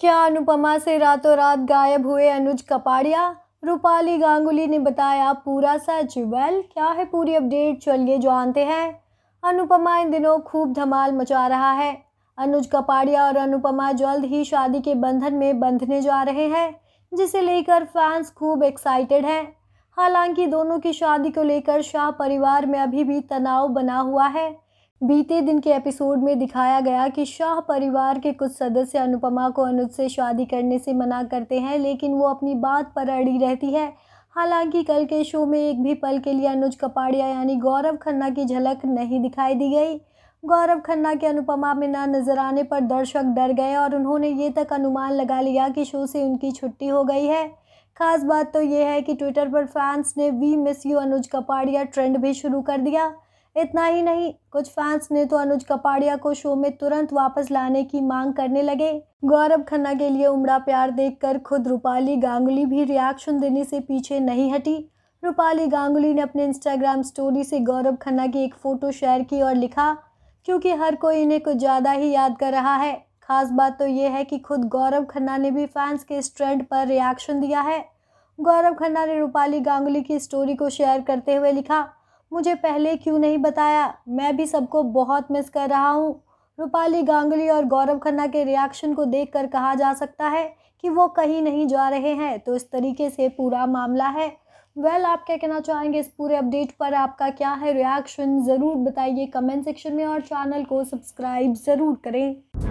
क्या अनुपमा से रातों रात गायब हुए अनुज कपाड़िया रूपाली गांगुली ने बताया पूरा सच वेल क्या है पूरी अपडेट चलिए जानते हैं अनुपमा इन दिनों खूब धमाल मचा रहा है अनुज कपाड़िया और अनुपमा जल्द ही शादी के बंधन में बंधने जा रहे हैं जिसे लेकर फैंस खूब एक्साइटेड हैं हालांकि दोनों की शादी को लेकर शाह परिवार में अभी भी तनाव बना हुआ है बीते दिन के एपिसोड में दिखाया गया कि शाह परिवार के कुछ सदस्य अनुपमा को अनुज से शादी करने से मना करते हैं लेकिन वो अपनी बात पर अड़ी रहती है हालांकि कल के शो में एक भी पल के लिए अनुज कपाड़िया यानी गौरव खन्ना की झलक नहीं दिखाई दी गई गौरव खन्ना के अनुपमा में ना नजर आने पर दर्शक डर गए और उन्होंने ये तक अनुमान लगा लिया कि शो से उनकी छुट्टी हो गई है खास बात तो ये है कि ट्विटर पर फैंस ने we miss you Anuj Kapadia trend भी शुरू कर दिया इतना ही नहीं कुछ फैंस ने तो अनुज कपाड़िया को शो में तुरंत वापस लाने की मांग करने लगे गौरव खन्ना के लिए उमड़ा प्यार देखकर खुद रूपाली गांगुली भी रिएक्शन देने से पीछे नहीं हटी रूपाली गांगुली ने अपने इंस्टाग्राम स्टोरी से गौरव खन्ना की एक फ़ोटो शेयर की और लिखा क्योंकि हर कोई इन्हें कुछ ज़्यादा ही याद कर रहा है खास बात तो ये है कि खुद गौरव खन्ना ने भी फैंस के इस ट्रेंड पर रिएक्शन दिया है गौरव खन्ना ने रूपाली गांगुली की स्टोरी को शेयर करते हुए लिखा मुझे पहले क्यों नहीं बताया मैं भी सबको बहुत मिस कर रहा हूँ रूपाली गांगुली और गौरव खन्ना के रिएक्शन को देखकर कहा जा सकता है कि वो कहीं नहीं जा रहे हैं तो इस तरीके से पूरा मामला है वेल well, आप क्या कहना चाहेंगे इस पूरे अपडेट पर आपका क्या है रिएक्शन ज़रूर बताइए कमेंट सेक्शन में और चैनल को सब्सक्राइब ज़रूर करें